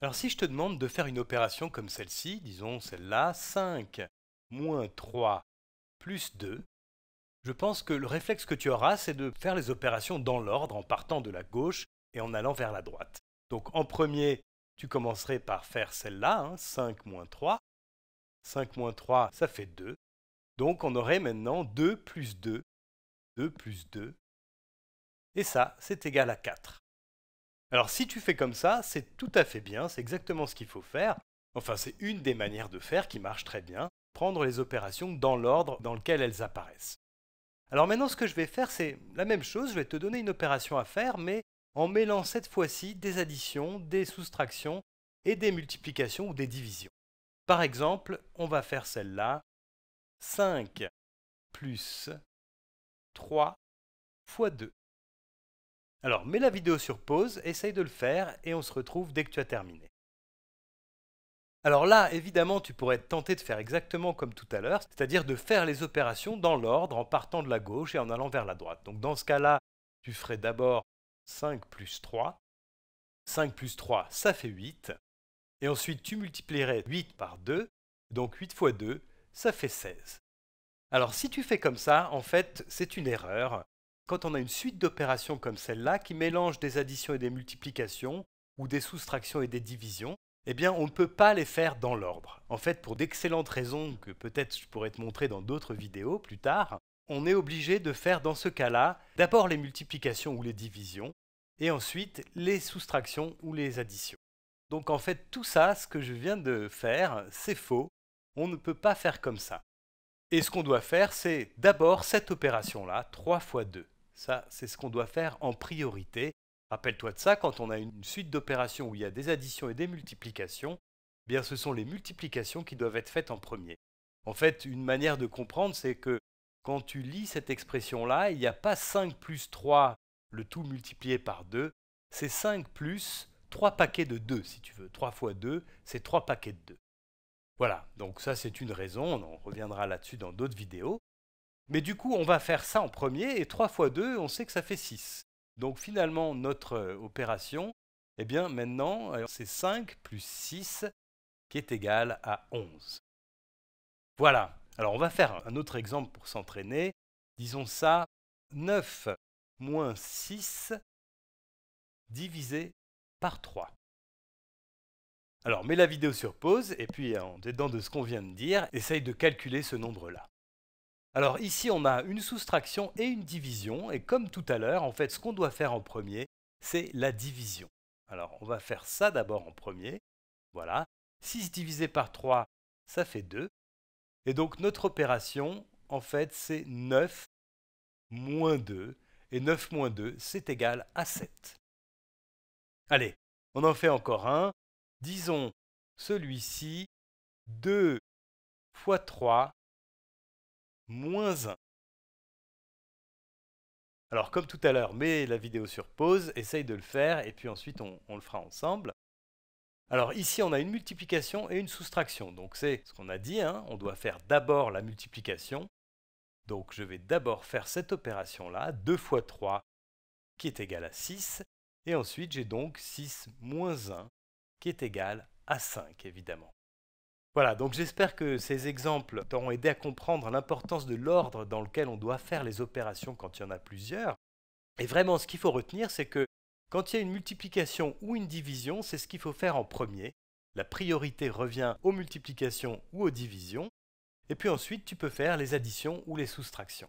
Alors si je te demande de faire une opération comme celle-ci, disons celle-là, 5 moins 3 plus 2, je pense que le réflexe que tu auras, c'est de faire les opérations dans l'ordre en partant de la gauche et en allant vers la droite. Donc en premier, tu commencerais par faire celle-là, 5 hein, moins 3. 5 moins 3, ça fait 2. Donc on aurait maintenant 2 plus 2, 2 plus 2. Et ça, c'est égal à 4. Alors si tu fais comme ça, c'est tout à fait bien, c'est exactement ce qu'il faut faire. Enfin, c'est une des manières de faire qui marche très bien, prendre les opérations dans l'ordre dans lequel elles apparaissent. Alors maintenant, ce que je vais faire, c'est la même chose, je vais te donner une opération à faire, mais en mêlant cette fois-ci des additions, des soustractions et des multiplications ou des divisions. Par exemple, on va faire celle-là. 5 plus 3 fois 2. Alors mets la vidéo sur pause, essaye de le faire et on se retrouve dès que tu as terminé. Alors là, évidemment, tu pourrais être tenté de faire exactement comme tout à l'heure, c'est-à-dire de faire les opérations dans l'ordre en partant de la gauche et en allant vers la droite. Donc dans ce cas-là, tu ferais d'abord 5 plus 3. 5 plus 3, ça fait 8. Et ensuite, tu multiplierais 8 par 2. Donc 8 fois 2, ça fait 16. Alors si tu fais comme ça, en fait, c'est une erreur quand on a une suite d'opérations comme celle-là qui mélange des additions et des multiplications ou des soustractions et des divisions, eh bien on ne peut pas les faire dans l'ordre. En fait, pour d'excellentes raisons que peut-être je pourrais te montrer dans d'autres vidéos plus tard, on est obligé de faire dans ce cas-là d'abord les multiplications ou les divisions, et ensuite les soustractions ou les additions. Donc en fait, tout ça, ce que je viens de faire, c'est faux. On ne peut pas faire comme ça. Et ce qu'on doit faire, c'est d'abord cette opération-là, 3 fois 2. Ça, c'est ce qu'on doit faire en priorité. Rappelle-toi de ça, quand on a une suite d'opérations où il y a des additions et des multiplications, eh bien ce sont les multiplications qui doivent être faites en premier. En fait, une manière de comprendre, c'est que quand tu lis cette expression-là, il n'y a pas 5 plus 3, le tout multiplié par 2, c'est 5 plus 3 paquets de 2, si tu veux. 3 fois 2, c'est 3 paquets de 2. Voilà, donc ça c'est une raison, on reviendra là-dessus dans d'autres vidéos. Mais du coup, on va faire ça en premier, et 3 fois 2, on sait que ça fait 6. Donc finalement, notre euh, opération, eh bien maintenant, c'est 5 plus 6 qui est égal à 11. Voilà. Alors on va faire un autre exemple pour s'entraîner. Disons ça, 9 moins 6 divisé par 3. Alors mets la vidéo sur pause et puis en dedans de ce qu'on vient de dire, essaye de calculer ce nombre-là. Alors ici, on a une soustraction et une division. Et comme tout à l'heure, en fait, ce qu'on doit faire en premier, c'est la division. Alors on va faire ça d'abord en premier. Voilà. 6 divisé par 3, ça fait 2. Et donc notre opération, en fait, c'est 9 moins 2. Et 9 moins 2, c'est égal à 7. Allez, on en fait encore un. Disons celui-ci, 2 fois 3 moins 1. Alors comme tout à l'heure, mets la vidéo sur pause, essaye de le faire, et puis ensuite on, le fera ensemble. Alors ici, on a une multiplication et une soustraction. Donc c'est ce qu'on a dit, hein, on doit faire d'abord la multiplication. Donc je vais d'abord faire cette opération-là, 2 fois 3, qui est égal à 6. Et ensuite, j'ai donc 6 moins 1, qui est égal à 5, évidemment. Voilà, donc j'espère que ces exemples t'auront aidé à comprendre l'importance de l'ordre dans lequel on doit faire les opérations quand il y en a plusieurs. Et vraiment, ce qu'il faut retenir, c'est que quand il y a une multiplication ou une division, c'est ce qu'il faut faire en premier. La priorité revient aux multiplications ou aux divisions. Et puis ensuite, tu peux faire les additions ou les soustractions.